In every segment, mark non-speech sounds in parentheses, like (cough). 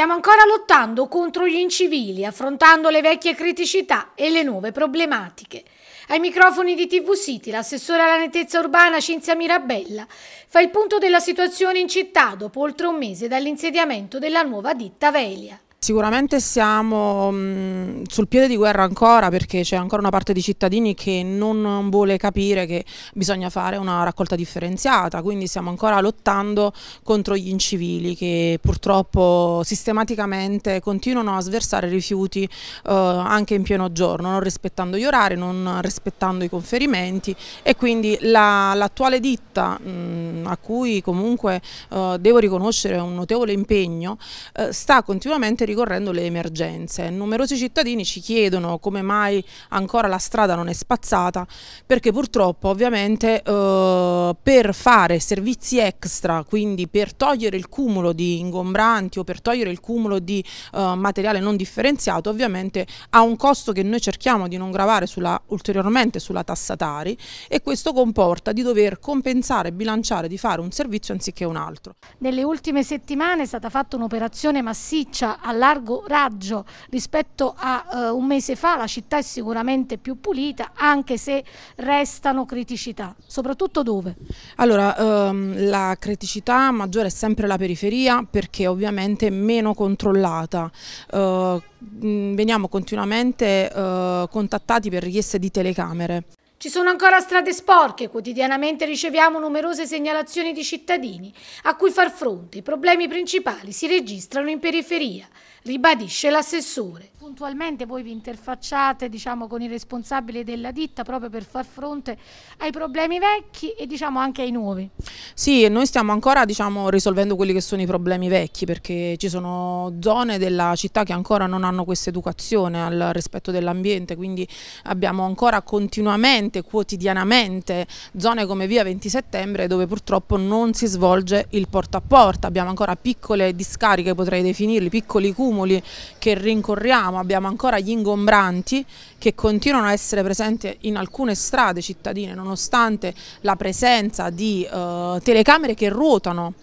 Stiamo ancora lottando contro gli incivili, affrontando le vecchie criticità e le nuove problematiche. Ai microfoni di TV City, l'assessore alla nettezza urbana Cinzia Mirabella fa il punto della situazione in città dopo oltre un mese dall'insediamento della nuova ditta Velia. Sicuramente siamo mh, mm, sul piede di guerra ancora perché c'è ancora una parte di cittadini che non vuole capire che bisogna fare una raccolta differenziata, quindi stiamo ancora lottando contro gli incivili che purtroppo sistematicamente continuano a sversare rifiuti eh, anche in pieno giorno, non rispettando gli orari, non rispettando i conferimenti e quindi l'attuale la, ditta mh, mm, a cui comunque eh, devo riconoscere un notevole impegno eh, sta continuamente ricorrendo le emergenze. Numerosi cittadini ci chiedono come mai ancora la strada non è spazzata, perché purtroppo ovviamente eh, per fare servizi extra, quindi per togliere il cumulo di ingombranti o per togliere il cumulo di eh, materiale non differenziato, ovviamente ha un costo che noi cerchiamo di non gravare sulla, ulteriormente sulla tassa Tari e questo comporta di dover compensare bilanciare di fare un servizio anziché un altro. Nelle ultime settimane è stata fatta un'operazione massiccia alla largo raggio rispetto a eh, un mese fa, la città è sicuramente più pulita, anche se restano criticità, soprattutto dove? Allora, ehm, la criticità maggiore è sempre la periferia perché ovviamente è meno controllata. Eh, veniamo continuamente eh, contattati per richieste di telecamere. Ci sono ancora strade sporche, quotidianamente riceviamo numerose segnalazioni di cittadini a cui far fronte. I problemi principali si registrano in periferia, ribadisce l'assessore. Puntualmente voi vi interfacciate diciamo, con i responsabili della ditta proprio per far fronte ai problemi vecchi e diciamo, anche ai nuovi. Sì, noi stiamo ancora diciamo, risolvendo quelli che sono i problemi vecchi perché ci sono zone della città che ancora non hanno questa educazione al rispetto dell'ambiente, quindi abbiamo ancora continuamente praticamente quotidianamente zone come via 20 settembre dove purtroppo non si svolge il porta a porta, abbiamo ancora piccole discariche potrei definirli, piccoli cumuli che rincorriamo, abbiamo ancora gli ingombranti che continuano a essere presenti in alcune strade cittadine nonostante la presenza di eh, telecamere che ruotano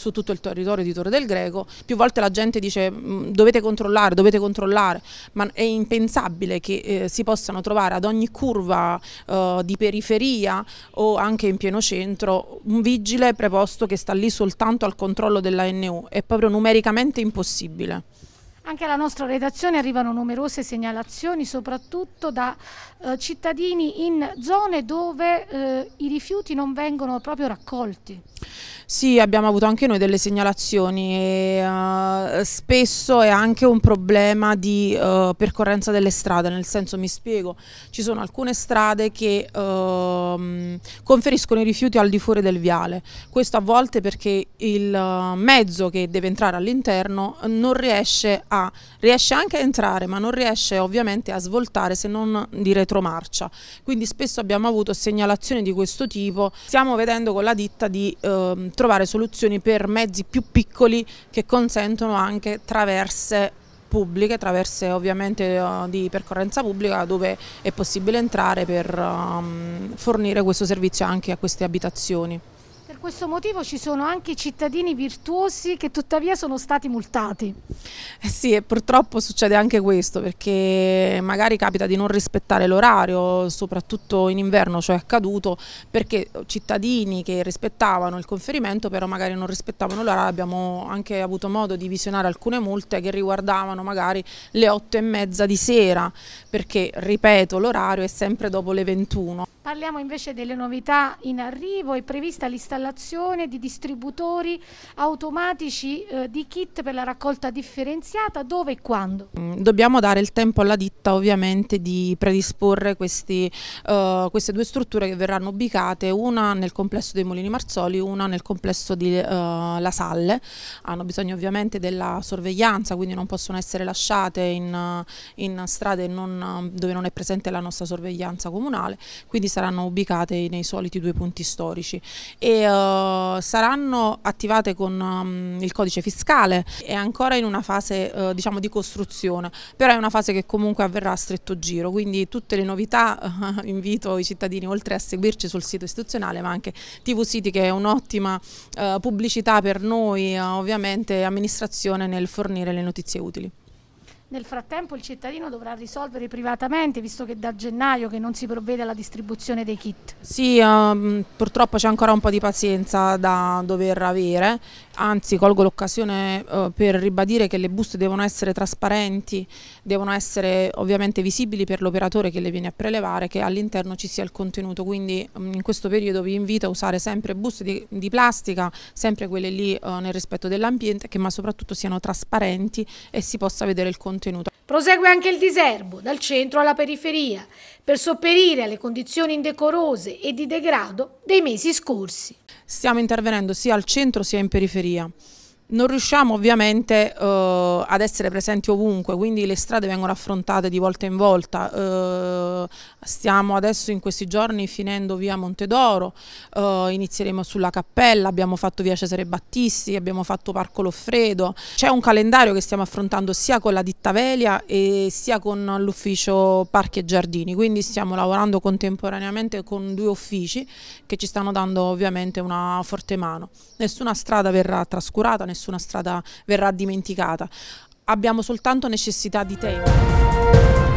su tutto il territorio di Torre del Greco. Più volte la gente dice mm, dovete controllare, dovete controllare, ma è impensabile che eh, si possano trovare ad ogni curva eh, di periferia o anche in pieno centro un vigile preposto che sta lì soltanto al controllo della NU, è proprio numericamente impossibile. Anche alla nostra redazione arrivano numerose segnalazioni, soprattutto da eh, cittadini in zone dove eh, i rifiuti non vengono proprio raccolti. Sì, abbiamo avuto anche noi delle segnalazioni e uh, spesso è anche un problema di uh, percorrenza delle strade, nel senso mi spiego, ci sono alcune strade che uh, conferiscono i rifiuti al di fuori del viale, questo a volte perché il eh, mezzo che deve entrare all'interno non riesce a riesce anche a entrare ma non riesce ovviamente a svoltare se non di retromarcia. Quindi spesso abbiamo avuto segnalazioni di questo tipo. Stiamo vedendo con la ditta di eh, trovare soluzioni per mezzi più piccoli che consentono anche traverse pubbliche, traverse ovviamente eh, di percorrenza pubblica dove è possibile entrare per um, fornire questo servizio anche a queste abitazioni questo motivo ci sono anche cittadini virtuosi che tuttavia sono stati multati. Eh sì, e purtroppo succede anche questo perché magari capita di non rispettare l'orario, soprattutto in inverno, cioè è accaduto perché cittadini che rispettavano il conferimento però magari non rispettavano l'orario, abbiamo anche avuto modo di visionare alcune multe che riguardavano magari le otto e mezza di sera perché, ripeto, l'orario è sempre dopo le 21. Parliamo invece delle novità in arrivo, è prevista l'installazione di distributori automatici eh, di kit per la raccolta differenziata, dove e quando? Mm, dobbiamo dare il tempo alla ditta ovviamente di predisporre questi, eh, queste due strutture che verranno ubicate, una nel complesso dei Molini Marzoli, una nel complesso di eh, La Salle, hanno bisogno ovviamente della sorveglianza, quindi non possono essere lasciate in, in strade non, dove non è presente la nostra sorveglianza comunale, quindi saranno ubicate nei soliti due punti storici e uh, saranno attivate con um, il codice fiscale, è ancora in una fase uh, diciamo di costruzione, però è una fase che comunque avverrà a stretto giro, quindi tutte le novità uh, (laughs) invito i cittadini oltre a seguirci sul sito istituzionale ma anche TV City che è un'ottima eh, pubblicità per noi, ovviamente amministrazione nel fornire le notizie utili. Nel frattempo il cittadino dovrà risolvere privatamente, visto che da gennaio che non si provvede alla distribuzione dei kit. Sì, um, purtroppo c'è ancora un po' di pazienza da dover avere, anzi colgo l'occasione uh, per ribadire che le buste devono essere trasparenti, devono essere ovviamente visibili per l'operatore che le viene a prelevare, che all'interno ci sia il contenuto, quindi um, in questo periodo vi invito a usare sempre buste di, di plastica, sempre quelle lì uh, nel rispetto dell'ambiente, ma soprattutto siano trasparenti e si possa vedere il contenuto contenuto. Prosegue anche il diserbo, dal centro alla periferia, per sopperire alle condizioni indecorose e di degrado dei mesi scorsi. Stiamo intervenendo sia al centro sia in periferia. Non riusciamo ovviamente eh, ad essere presenti ovunque, quindi le strade vengono affrontate di volta in volta. Eh, stiamo adesso in questi giorni finendo via Montedoro, eh, inizieremo sulla Cappella, abbiamo fatto via Cesare Battisti, abbiamo fatto Parco Loffredo. C'è un calendario che stiamo affrontando sia con la ditta Velia e sia con l'ufficio Parchi e Giardini, quindi stiamo lavorando contemporaneamente con due uffici che ci stanno dando ovviamente una forte mano. Nessuna strada verrà trascurata, nessuna nessuna strada verrà dimenticata. Abbiamo soltanto necessità di tempo.